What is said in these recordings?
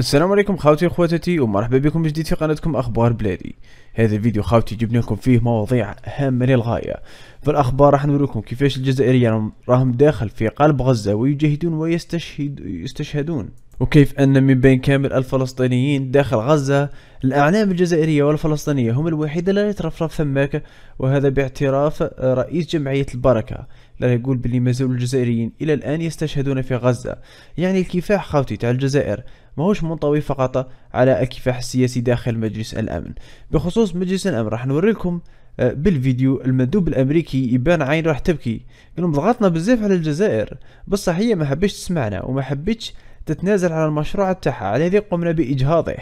السلام عليكم خاوتي اخواتي ومرحبا بكم جديد في قناتكم اخبار بلادي هذا الفيديو خاوتي جبنا لكم فيه مواضيع هامه للغايه في الاخبار راح نوريكم كيفاش الجزائريين راهم داخل في قلب غزه ويجاهدون ويستشهد يستشهدون وكيف ان من بين كامل الفلسطينيين داخل غزه الاعلام الجزائريه والفلسطينيه هم الوحيده لا يترفرف فماك وهذا باعتراف رئيس جمعيه البركه لا يقول بلي مازالوا الجزائريين الى الان يستشهدون في غزه يعني الكفاح خاوتي تاع الجزائر ماهوش منطوي فقط على الكفاح السياسي داخل مجلس الامن بخصوص مجلس الامن راح نوريكم آه، بالفيديو المندوب الامريكي يبان عين راح تبكي قالهم ضغطنا بزاف على الجزائر بصح هي ما حبتش تسمعنا وما حبتش تتنازل على المشروع تاعها على هذه قمنا باجهاضه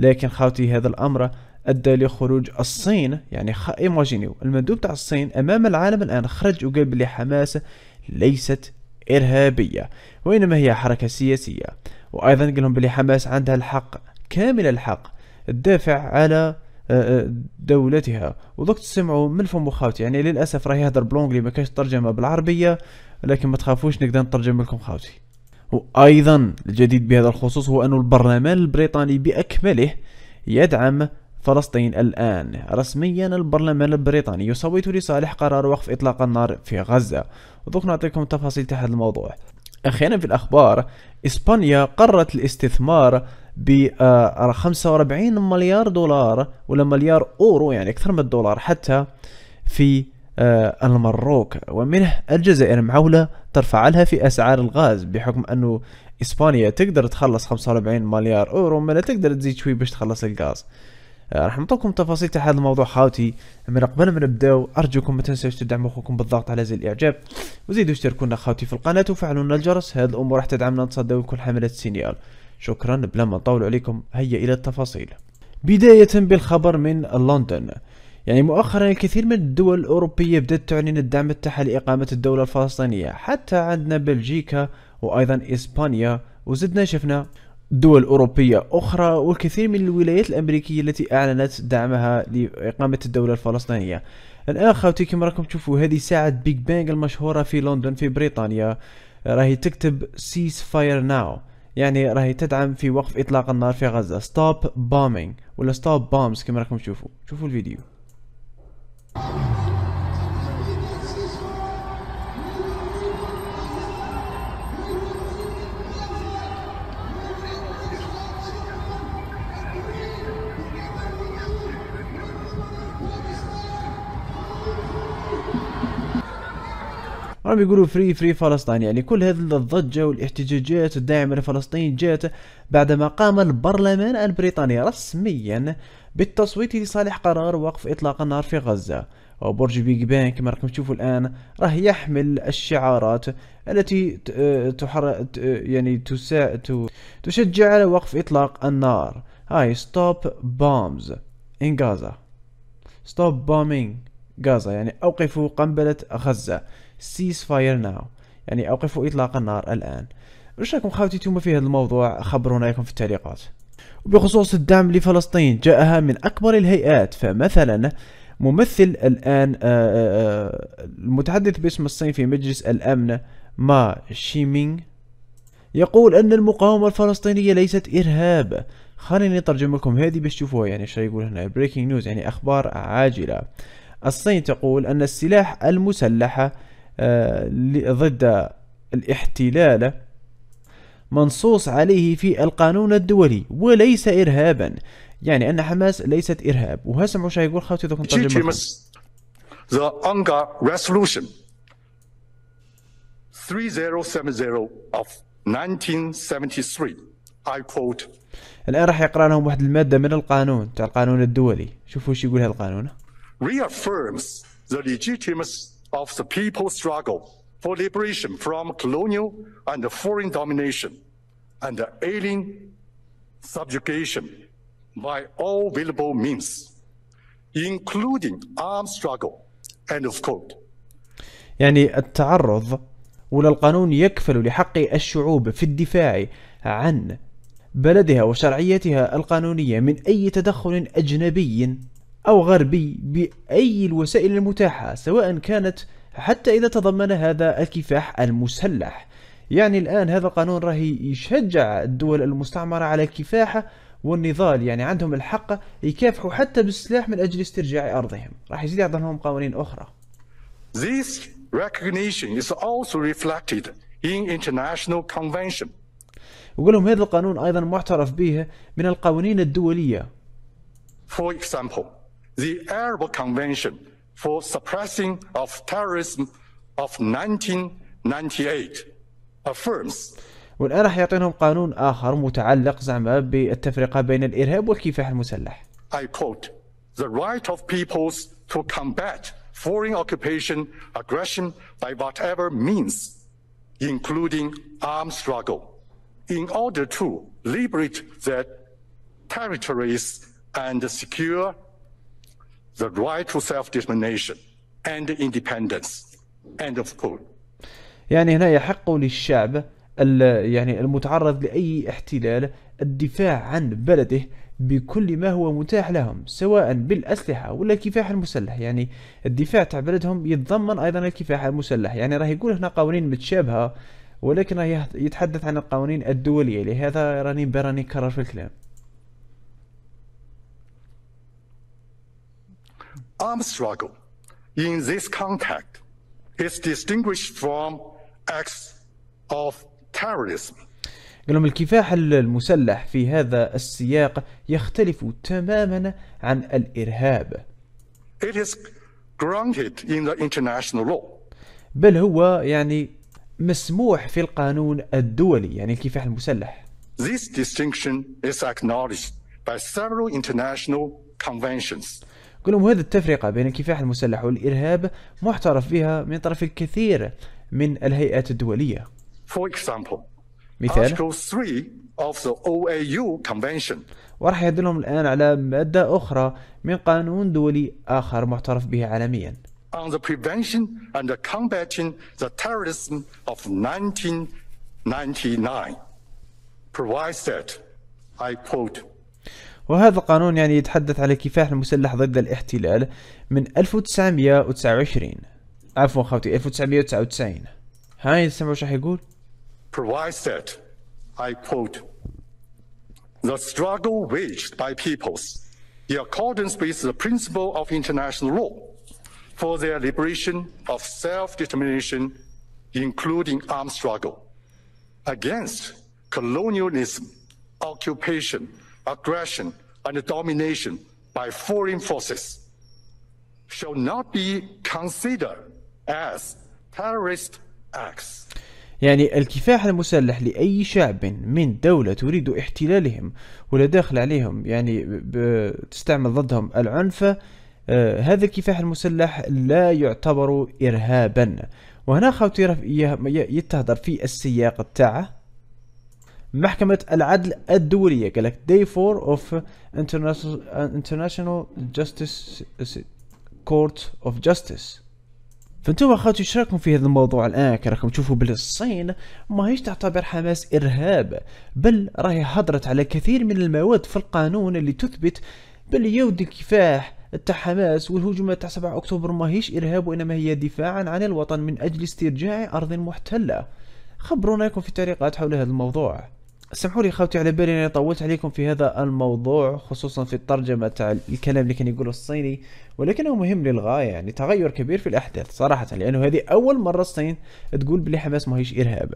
لكن خاوتي هذا الامر ادى لخروج الصين يعني خ... ايماجينيو المندوب تاع الصين امام العالم الان خرج وقال بلي حماس ليست ارهابيه وانما هي حركه سياسيه وايضا قال لهم بلي حماس عندها الحق كامل الحق تدافع على آه، آه، دولتها ودوك تسمعوا من فم خاوتي يعني للاسف راه يهضر بلونجلي ما كاش ترجمه بالعربيه لكن ما تخافوش نقدر نترجم لكم خاوتي وايضا الجديد بهذا الخصوص هو ان البرلمان البريطاني باكمله يدعم فلسطين الآن رسميا البرلمان البريطاني يصوت لصالح قرار وقف إطلاق النار في غزة ودوك نعطيكم تفاصيل تحت الموضوع أخيرا في الأخبار إسبانيا قررت الاستثمار ب 45 آه، مليار دولار ولا مليار أورو يعني أكثر من الدولار حتى في آه، المروك ومنه الجزائر معولة ترفع لها في أسعار الغاز بحكم أنه إسبانيا تقدر تخلص 45 مليار أورو ما تقدر تزيد شوي باش تخلص الغاز آه، راح نعطوكم تفاصيل تاع هذا الموضوع خاوتي من قبل ما نبداو ارجوكم ما تنساوش تدعموا اخوكم بالضغط على زر الاعجاب وزيدوا اشتركونا خاوتي في القناه وفعلوا لنا الجرس هذه الامور راح تدعمنا نتصدوا كل حملات السينيال شكرا بلا ما نطول عليكم هيا الى التفاصيل بدايه بالخبر من لندن يعني مؤخرا الكثير من الدول الأوروبية بدأت تعلن الدعم تاعها لإقامة الدولة الفلسطينية حتى عندنا بلجيكا وأيضا إسبانيا وزدنا شفنا دول أوروبية أخرى والكثير من الولايات الأمريكية التي أعلنت دعمها لإقامة الدولة الفلسطينية الآن خاوتي كما راكم تشوفوا هذه ساعة بيج بانغ المشهورة في لندن في بريطانيا راهي تكتب سيس فاير ناو يعني راهي تدعم في وقف إطلاق النار في غزة ستوب بومينغ ولا ستوب بومز كما راكم تشوفوا شوفوا الفيديو راهم يقولوا فري فري فلسطين يعني كل هذه الضجة والاحتجاجات الداعمة لفلسطين جات بعدما قام البرلمان البريطاني رسميا بالتصويت لصالح قرار وقف اطلاق النار في غزة وبرج بيج بانك كما راكم تشوفوا الان راه يحمل الشعارات التي آه، تحر... آه، يعني تسا... تشجع على وقف اطلاق النار هاي ستوب بومز ان غازا ستوب بومينج غازا يعني اوقفوا قنبلة غزة سيز فاير ناو يعني اوقفوا اطلاق النار الان واش راكم خاوتي نتوما في هذا الموضوع خبرونا لكم في التعليقات وبخصوص الدعم لفلسطين جاءها من اكبر الهيئات فمثلا ممثل الان آه، آه، آه، المتحدث باسم الصين في مجلس الامن ما شيمينغ يقول ان المقاومه الفلسطينيه ليست ارهاب خليني نترجم لكم هذه باش تشوفوها يعني شو يقول هنا بريكنج نيوز يعني اخبار عاجله الصين تقول ان السلاح المسلحه آه، ضد الاحتلال منصوص عليه في القانون الدولي وليس إرهابا يعني أن حماس ليست إرهاب وهسمعوا واش يقول خاوتي دوك نترجم The UNGA Resolution 3070 of 1973 I quote الآن راح يقرأ لهم واحد المادة من القانون تاع القانون الدولي شوفوا واش يقول هذا القانون reaffirms the legitimacy of the people's struggle for liberation from colonial and foreign domination and alien subjugation by all available means, including armed struggle. End of quote. يعني التعرض ولا القانون يكفل لحق الشعوب في الدفاع عن بلدها وشرعيتها القانونية من أي تدخل أجنبي أو غربي بأي الوسائل المتاحة سواء كانت حتى إذا تضمن هذا الكفاح المسلح يعني الآن هذا القانون راهي يشجع الدول المستعمرة على الكفاح والنضال يعني عندهم الحق يكافحوا حتى بالسلاح من أجل استرجاع أرضهم راح يزيد عندهم قوانين أخرى This recognition is also reflected in international convention. وقال لهم هذا القانون أيضا معترف به من القوانين الدولية. For example, the Arab Convention for Suppressing of Terrorism of 1998 affirms والان راح يعطينهم قانون اخر متعلق زعما بالتفرقه بين الارهاب والكفاح المسلح. I quote the right of peoples to combat foreign occupation aggression by whatever means including armed struggle in order to liberate their territories and secure the right to self-determination and independence. End of quote. يعني هنا يحق للشعب يعني المتعرض لأي احتلال الدفاع عن بلده بكل ما هو متاح لهم سواء بالأسلحة ولا الكفاح المسلح يعني الدفاع تاع بلدهم يتضمن أيضا الكفاح المسلح يعني راه يقول هنا قوانين متشابهة ولكن يتحدث عن القوانين الدولية لهذا راني براني كرر في الكلام armed struggle in this context is distinguished from acts of terrorism. قال لهم الكفاح المسلح في هذا السياق يختلف تماما عن الإرهاب. It is granted in the international law. بل هو يعني مسموح في القانون الدولي يعني الكفاح المسلح. This distinction is acknowledged by several international conventions. قل لهم هذه التفرقة بين الكفاح المسلح والإرهاب معترف بها من طرف الكثير من الهيئات الدولية. For example, مثال Article 3 of the OAU Convention وراح يدلهم الآن على مادة أخرى من قانون دولي آخر معترف به عالميا. On the prevention and the combating the terrorism of 1999 provides that I quote وهذا القانون يعني يتحدث على كفاح المسلح ضد الاحتلال من 1929 عفوا خوتي 1999 هاي سمعوا شو يقول provides that I quote the struggle waged by peoples in accordance with the principle of international law for their liberation of self-determination including armed struggle against colonialism occupation aggression, and domination by foreign forces shall not be considered as terrorist acts. يعني الكفاح المسلح لأي شعب من دولة تريد احتلالهم ولا داخل عليهم يعني تستعمل ضدهم العنف آه، هذا الكفاح المسلح لا يعتبر إرهابا وهنا خاوتي يتهدر في السياق تاعه محكمة العدل الدولية قال لك Day 4 of International, uh, International Justice Court of Justice فانتم اخوتي ايش رايكم في هذا الموضوع الان كراكم تشوفوا بلي الصين ماهيش تعتبر حماس ارهاب بل راهي هضرت على كثير من المواد في القانون اللي تثبت بلي يود الكفاح تاع حماس والهجوم تاع 7 اكتوبر ماهيش ارهاب وانما هي دفاعا عن الوطن من اجل استرجاع ارض محتله خبرونا لكم في التعليقات حول هذا الموضوع سمحوا لي خاوتي على بالي اني طولت عليكم في هذا الموضوع خصوصا في الترجمه تاع الكلام اللي كان يقوله الصيني ولكنه مهم للغايه يعني تغير كبير في الاحداث صراحه لانه هذه اول مره الصين تقول بلي حماس ماهيش ارهاب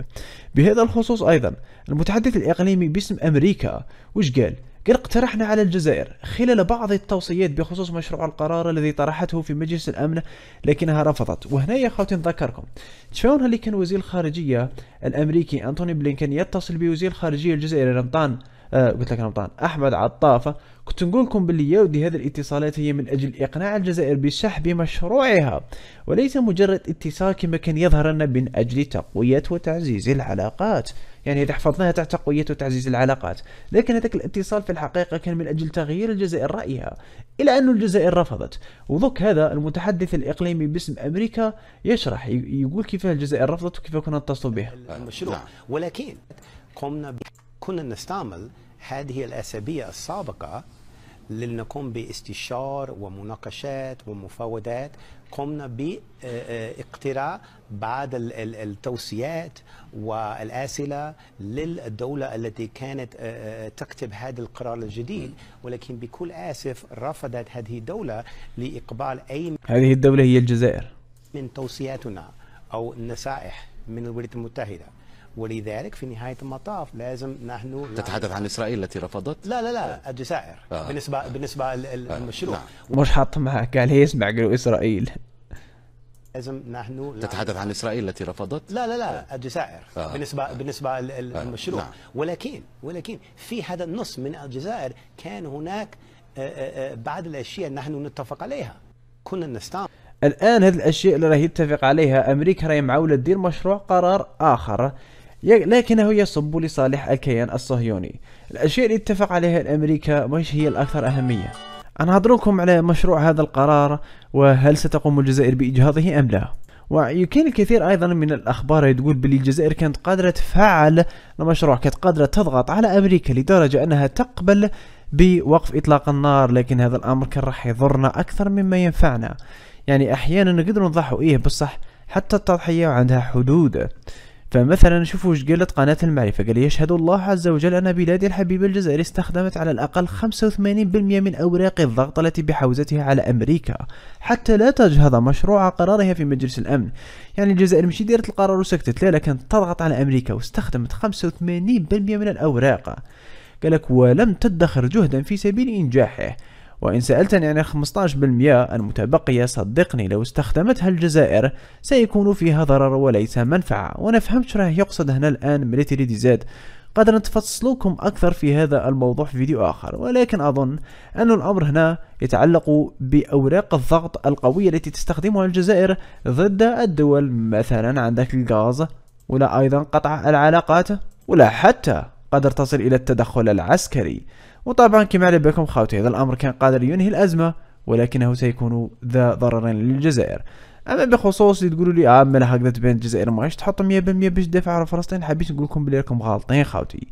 بهذا الخصوص ايضا المتحدث الاقليمي باسم امريكا وش قال قال اقترحنا على الجزائر خلال بعض التوصيات بخصوص مشروع القرار الذي طرحته في مجلس الأمن لكنها رفضت وهنا يا خوتي نذكركم تشوفون اللي كان وزير الخارجية الأمريكي أنتوني بلينكن يتصل بوزير الخارجية الجزائري رمضان آه، قلت لك رمضان احمد عطافه كنت نقول لكم باللي يودي هذه الاتصالات هي من اجل اقناع الجزائر بسحب مشروعها وليس مجرد اتصال كما كان يظهر لنا من اجل تقويه وتعزيز العلاقات يعني اذا حفظناها تحت تقويه وتعزيز العلاقات لكن هذاك الاتصال في الحقيقه كان من اجل تغيير الجزائر رايها الى ان الجزائر رفضت وذوك هذا المتحدث الاقليمي باسم امريكا يشرح يقول كيف الجزائر رفضت وكيف كنا نتصلوا به المشروع نعم. ولكن قمنا ب... كنا نستعمل هذه الأسابيع السابقة لنقوم باستشار ومناقشات ومفاوضات قمنا باقتراع بعض التوصيات والأسئلة للدولة التي كانت آه، آه، تكتب هذا القرار الجديد ولكن بكل آسف رفضت هذه الدولة لإقبال أي هذه الدولة هي الجزائر من توصياتنا أو النصائح من الولايات المتحدة ولذلك في نهايه المطاف لازم نحن تتحدث عن اسرائيل التي رفضت لا لا لا الجزائر آه. بالنسبه آه. بالنسبه للمشروع آه. نعم. مش حاط معها قال هي اسمع قالوا اسرائيل لازم نحن تتحدث عن اسرائيل التي رفضت لا لا لا آه. الجزائر آه. بالنسبه آه. بالنسبه للمشروع آه. نعم. ولكن ولكن في هذا النص من الجزائر كان هناك آه، آه، بعض الاشياء نحن نتفق عليها كنا نستعمل الان هذه الاشياء اللي راهي يتفق عليها امريكا راهي معوله دير مشروع قرار اخر لكنه يصب لصالح الكيان الصهيوني الأشياء اللي اتفق عليها الأمريكا مش هي الأكثر أهمية أنا أناظركم على مشروع هذا القرار وهل ستقوم الجزائر بإجهاضه أم لا ويمكن الكثير ايضا من الاخبار تقول بلي الجزائر كانت قادره تفعل المشروع كانت قادره تضغط على امريكا لدرجه انها تقبل بوقف اطلاق النار لكن هذا الامر كان راح يضرنا اكثر مما ينفعنا يعني احيانا نقدر نضحوا ايه بصح حتى التضحيه عندها حدود فمثلا شوفوا ايش قالت قناة المعرفة قال يشهد الله عز وجل أن بلادي الحبيبة الجزائر استخدمت على الأقل 85% من أوراق الضغط التي بحوزتها على أمريكا حتى لا تجهض مشروع قرارها في مجلس الأمن يعني الجزائر مش دارت القرار وسكتت لا لكن تضغط على أمريكا واستخدمت 85% من الأوراق قالك ولم تدخر جهدا في سبيل إنجاحه وإن سألتني عن 15% المتبقية صدقني لو استخدمتها الجزائر سيكون فيها ضرر وليس منفعة وأنا فهمت راه يقصد هنا الآن ميليتري ديزاد قد نتفصلكم أكثر في هذا الموضوع في فيديو آخر ولكن أظن أن الأمر هنا يتعلق بأوراق الضغط القوية التي تستخدمها الجزائر ضد الدول مثلا عندك الغاز ولا أيضا قطع العلاقات ولا حتى قدر تصل إلى التدخل العسكري وطبعا كما على بالكم خاوتي هذا الأمر كان قادر ينهي الأزمة ولكنه سيكون ذا ضرر للجزائر اما بخصوص اللي تقولوا لي اه هكذا تبان الجزائر ماهيش تحط 100% باش تدافع على فلسطين حبيت نقول لكم بلي راكم غالطين خاوتي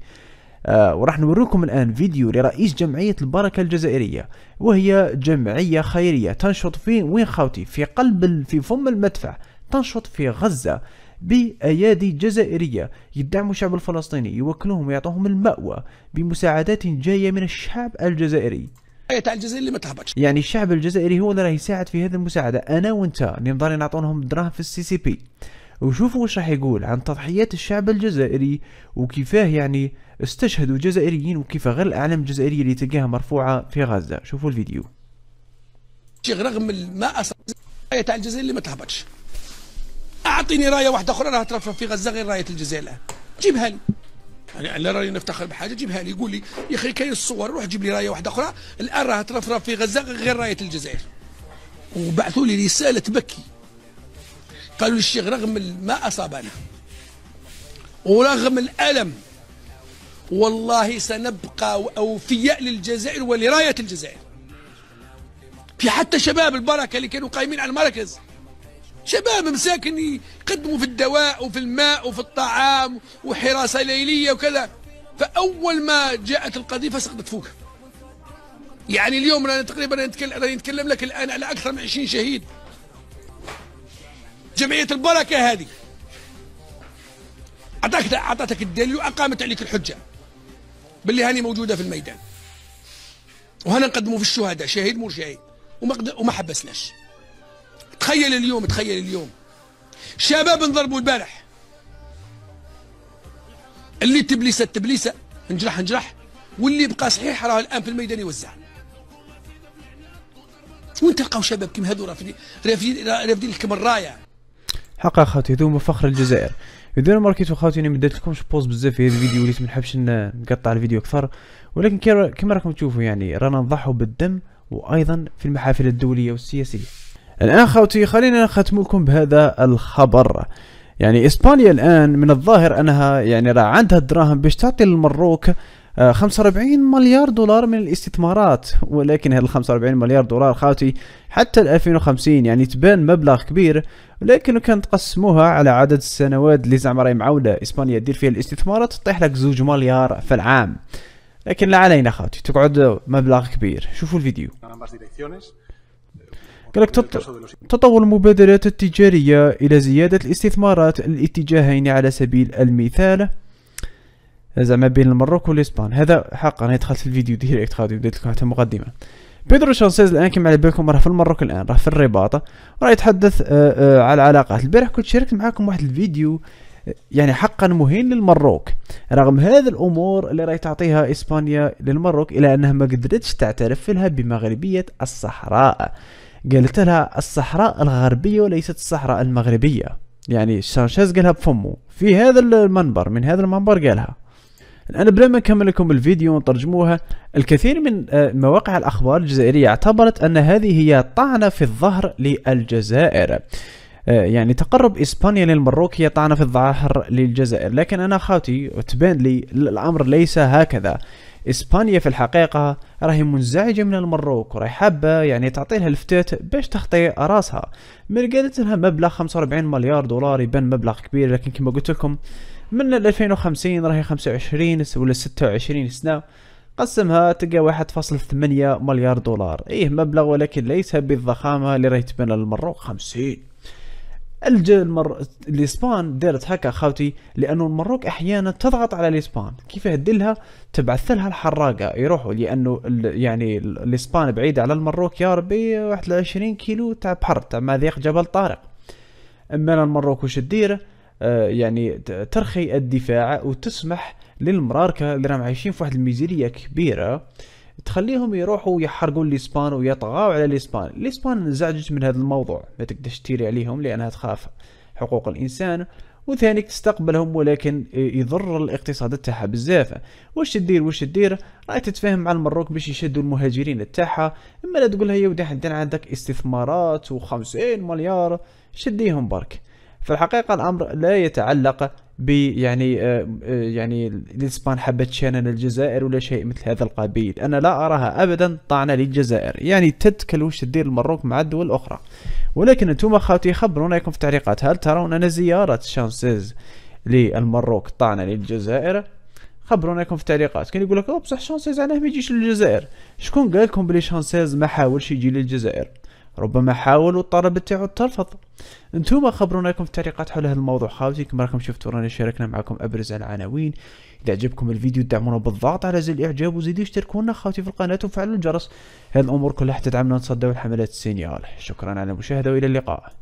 آه وراح نوريكم الان فيديو لرئيس جمعيه البركه الجزائريه وهي جمعيه خيريه تنشط في وين خاوتي في قلب في فم المدفع تنشط في غزه بأيادي جزائرية يدعموا الشعب الفلسطيني يوكلوهم ويعطوهم المأوى بمساعدات جاية من الشعب الجزائري تاع الجزائر اللي ما تهبطش يعني الشعب الجزائري هو اللي راه يساعد في هذه المساعدة أنا وأنت اللي نضل نعطونهم دراهم في السي سي بي وشوفوا واش راح يقول عن تضحيات الشعب الجزائري وكيفاه يعني استشهدوا جزائريين وكيفاه غير الأعلام الجزائرية اللي تلقاها مرفوعة في غزة شوفوا الفيديو رغم ما أصلا تاع الجزائر اللي ما تهبطش اعطيني رايه واحده اخرى راه ترفرف في غزه غير رايه الجزائر الان جيبها لي يعني انا راني نفتخر بحاجه جيبها لي يقول لي يا اخي كاين الصور روح جيب لي رايه واحده اخرى الان راه ترفرف في غزه غير رايه الجزائر وبعثوا لي رساله تبكي قالوا لي الشيخ رغم ما اصابنا ورغم الالم والله سنبقى اوفياء للجزائر ولرايه الجزائر في حتى شباب البركه اللي كانوا قايمين على المركز شباب مساكن يقدموا في الدواء وفي الماء وفي الطعام وحراسة ليلية وكذا فأول ما جاءت القذيفة سقطت فوق يعني اليوم أنا تقريبا أنا نتكلم لك الآن على أكثر من 20 شهيد جمعية البركة هذه أعطاك أعطتك الدليل وأقامت عليك الحجة باللي هاني موجودة في الميدان وهنا نقدموا في الشهداء شهيد مور شهيد وما, وما حبسناش تخيل اليوم تخيل اليوم شباب انضربوا البارح اللي تبليسه تبليسه نجرح نجرح واللي بقى صحيح راه الان في الميدان يوزع وين تلقاو شباب كيما هذو رافدين رافدين الكم الرايه حقا خاوتي هذوما فخر الجزائر اذا ماركيتو خاوتي اني ما درتلكمش بوز بزاف في هذا الفيديو وليت ما نحبش نقطع الفيديو اكثر ولكن كما راكم تشوفوا يعني رانا نضحوا بالدم وايضا في المحافل الدوليه والسياسيه الآن خوتي خلينا نختم لكم بهذا الخبر يعني إسبانيا الآن من الظاهر أنها يعني راه عندها الدراهم باش تعطي للمروك 45 آه، مليار دولار من الاستثمارات ولكن هذا 45 مليار دولار خاوتي حتى 2050 يعني تبان مبلغ كبير ولكن لو كان تقسموها على عدد السنوات اللي زعما راهي معوله اسبانيا دير فيها الاستثمارات تطيح لك زوج مليار في العام لكن لا علينا خاوتي تقعد مبلغ كبير شوفوا الفيديو قال لك تطور المبادرات التجارية إلى زيادة الاستثمارات الاتجاهين على سبيل المثال زعما بين المروك والإسبان هذا حقا أنا دخلت في الفيديو ديريكت غادي بديت لكم حتى مقدمة بيدرو شانسيز الان كما على بالكم راه في المروك الان راه في الرباط راه يتحدث آه، آه، على العلاقات البارح كنت شاركت معكم واحد الفيديو آه، يعني حقا مهين للمروك رغم هذه الامور اللي راهي تعطيها اسبانيا للمروك الى انها ما قدرتش تعترف لها بمغربيه الصحراء قالت لها الصحراء الغربية وليست الصحراء المغربية يعني سانشيز قالها بفمه في هذا المنبر من هذا المنبر قالها الآن بلا ما نكمل لكم الفيديو ونترجموها الكثير من آه، مواقع الأخبار الجزائرية اعتبرت أن هذه هي طعنة في الظهر للجزائر آه، يعني تقرب إسبانيا للمروك هي طعنة في الظهر للجزائر لكن أنا خاوتي تبان لي الأمر ليس هكذا اسبانيا في الحقيقه راهي منزعجه من المروك وراهي حابه يعني تعطي لها الفتات باش تخطي راسها من قالت لها مبلغ 45 مليار دولار يبان مبلغ كبير لكن كما قلت لكم من 2050 راهي 25 ولا 26 سنه قسمها تلقى واحد فاصل ثمانية مليار دولار ايه مبلغ ولكن ليس بالضخامه اللي راهي تبان للمروك 50 الجا المر... الاسبان دارت هكا خاوتي لانه المروك احيانا تضغط على الاسبان كيف هدلها تبعث لها الحراقه يروحوا لانه ال... يعني الاسبان بعيده على المروك يا ربي واحد كيلو تاع بحر تاع مذيق جبل طارق اما المروك وش تدير آه يعني ترخي الدفاع وتسمح للمراركه اللي راهم عايشين في واحد الميزيريه كبيره تخليهم يروحوا يحرقون الاسبان ويطغوا على الاسبان الاسبان انزعجت من هذا الموضوع ما تقدرش تيري عليهم لانها تخاف حقوق الانسان وثاني تستقبلهم ولكن يضر الاقتصاد تاعها بزاف واش تدير واش تدير راهي تتفاهم مع المروك باش يشدوا المهاجرين تاعها اما لا تقولها يا ودي حتى عندك استثمارات و50 مليار شديهم برك في الحقيقة الأمر لا يتعلق بيعني يعني آه، آه، يعني الاسبان حبت تشانن الجزائر ولا شيء مثل هذا القبيل انا لا اراها ابدا طعنه للجزائر يعني تتكل وش تدير المروك مع الدول الاخرى ولكن انتم خاوتي خبرونا لكم في التعليقات هل ترون ان زياره شانسيز للمروك طعنه للجزائر خبرونا لكم في التعليقات كان يقول لك بصح شانسيز علاه ما يجيش للجزائر شكون قال لكم بلي شانسيز ما حاولش يجي للجزائر ربما حاول الطلب تاعو ترفض انتوما خبرونا في التعليقات حول هذا الموضوع خاوتي كما راكم شفتوا رانا شاركنا معكم ابرز العناوين اذا عجبكم الفيديو دعمونا بالضغط على زر الاعجاب وزيدوا اشتركونا خاوتي في القناه وفعلوا الجرس هذه الامور كلها حتى تدعمنا نصدوا الحملات السينيال شكرا على المشاهده والى اللقاء